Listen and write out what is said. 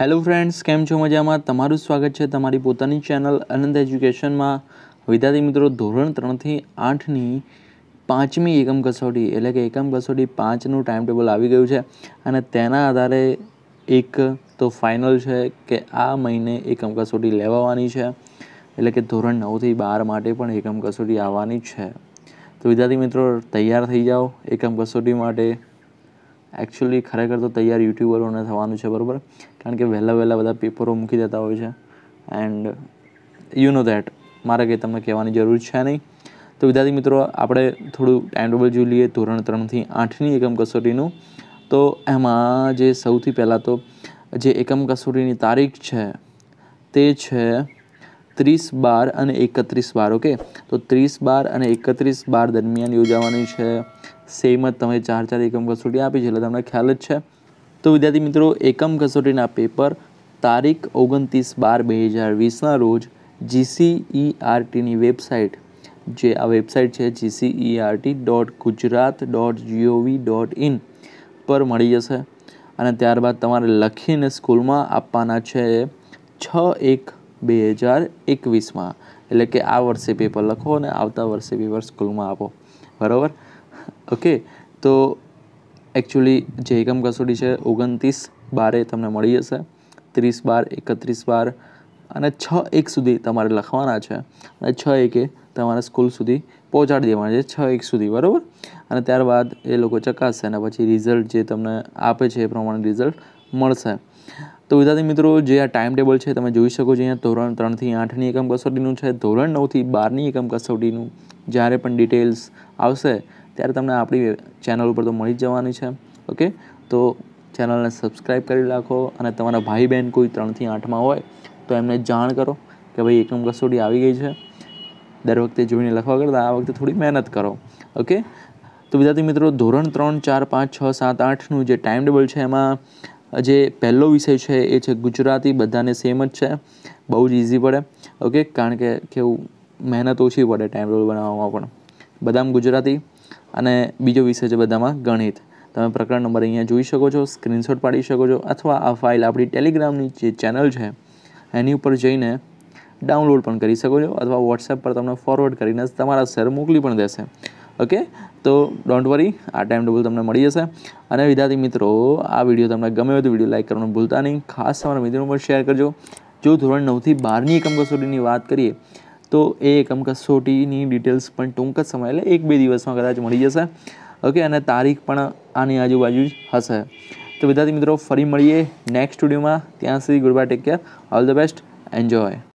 hello friends કેમ છો મજામાં તમારું સ્વાગત છે તમારી પોતાની ચેનલ અનંત એજ્યુકેશનમાં વિદ્યાર્થી મિત્રો ધોરણ ત્રણથી આઠની પાંચમી એકમ કસોટી એટલે કે એકમ કસોટી પાંચનું ટાઈમ ટેબલ આવી ગયું છે અને તેના આધારે એક તો ફાઇનલ છે કે આ મહિને એકમ કસોટી લેવાવાની છે એટલે કે ધોરણ નવથી બાર માટે પણ એકમ કસોટી આવવાની છે તો વિદ્યાર્થી મિત્રો તૈયાર થઈ જાઓ એકમ કસોટી માટે એકચ્યુઅલી ખરેખર તો તૈયાર યુટ્યુબરોને થવાનું છે બરાબર કારણ કે વહેલા વહેલા બધા પેપરો મૂકી દેતા હોય છે એન્ડ યુ નો દેટ મારે કંઈ તમને કહેવાની જરૂર છે નહીં તો વિદ્યાર્થી મિત્રો આપણે થોડું ટાઈમ ટેબલ જોઈ લઈએ ધોરણ ત્રણથી આઠની એકમ કસોટીનું તો એમાં જે સૌથી પહેલાં તો જે એકમ કસોટીની તારીખ છે તે છે ત્રીસ બાર અને એકત્રીસ બાર ઓકે તો ત્રીસ બાર અને એકત્રીસ બાર દરમિયાન યોજાવાની છે સેમ જ તમે ચાર ચાર એકમ કસોટી આપી છે એટલે તમને ખ્યાલ જ છે તો વિદ્યાર્થી મિત્રો એકમ કસોટીના પેપર તારીખ ઓગણત્રીસ બાર બે હજાર વીસના રોજ જીસીઈઆરટીની e વેબસાઇટ જે આ વેબસાઇટ છે GCERT dot Gujarat dot GOV dot in પર મળી જશે અને ત્યારબાદ તમારે લખીને સ્કૂલમાં આપવાના છે છ એક બે હજાર એકવીસમાં એટલે કે આ વર્ષે પેપર લખો અને આવતા વર્ષે પેપર સ્કૂલમાં આપો બરાબર ઓકે તો એકચ્યુઅલી જે એકમ કસોટી છે ઓગણત્રીસ બારે તમને મળી જશે ત્રીસ બાર એકત્રીસ બાર અને છ એક સુધી તમારે લખવાના છે અને છ એકે તમારા સ્કૂલ સુધી પહોંચાડી દેવાના છે છ એક સુધી બરાબર અને ત્યારબાદ એ લોકો ચકાસશે અને પછી રિઝલ્ટ જે તમને આપે છે એ પ્રમાણે રિઝલ્ટ મળશે તો વિદ્યાર્થી મિત્રો જે આ ટાઈમ ટેબલ છે તમે જોઈ શકો છો અહીંયા ધોરણ ત્રણથી આઠની એકમ કસોટીનું છે ધોરણ નવથી બારની એકમ કસોટીનું જ્યારે પણ ડિટેલ્સ આવશે ત્યારે તમને આપણી ચેનલ ઉપર તો મળી જ જવાની છે ઓકે તો ચેનલને સબસ્ક્રાઈબ કરી રાખો અને તમારા ભાઈ બહેન કોઈ ત્રણથી આઠમાં હોય તો એમને જાણ કરો કે ભાઈ એકમ કસોટી આવી ગઈ છે દર વખતે જોઈને લખવા કરતાં આ વખતે થોડી મહેનત કરો ઓકે તો વિદ્યાર્થી મિત્રો ધોરણ ત્રણ ચાર પાંચ છ સાત આઠનું જે ટાઈમ ટેબલ છે એમાં જે પહેલો વિષય છે એ છે ગુજરાતી બધાને સેમ જ છે બહુ જ ઇઝી પડે ઓકે કારણ કે કેવું મહેનત ઓછી પડે ટાઈમ ટેબલ બનાવવામાં પણ બધામાં ગુજરાતી અને બીજો વિષય છે બધામાં ગણિત તમે પ્રકરણ નંબર અહીંયા જોઈ શકો છો સ્ક્રીનશોટ પાડી શકો છો અથવા આ ફાઇલ આપણી ટેલિગ્રામની જે ચેનલ છે એની ઉપર જઈને ડાઉનલોડ પણ કરી શકો છો અથવા વોટ્સએપ પર તમને ફોરવર્ડ કરીને તમારા સર મોકલી પણ દેશે ઓકે તો ડોન્ટ વરી આ ટાઈમ ટેબલ તમને મળી જશે અને વિદ્યાર્થી મિત્રો આ વિડીયો તમને ગમે હોય તો વિડીયો લાઇક કરવાનું ભૂલતા નહીં ખાસ તમારા મિત્રો પર શેર કરજો જો ધોરણ નવથી બારની એકમ કસોટીની વાત કરીએ તો એ એકમ કસોટીની ડિટેલ્સ પણ ટૂંક જ સમય એટલે એક બે દિવસમાં કદાચ મળી જશે ઓકે અને તારીખ પણ આની આજુબાજુ જ હશે તો વિદ્યાર્થી મિત્રો ફરી મળીએ નેક્સ્ટ સ્ટુડિયોમાં ત્યાં સુધી good bye take care all the best enjoy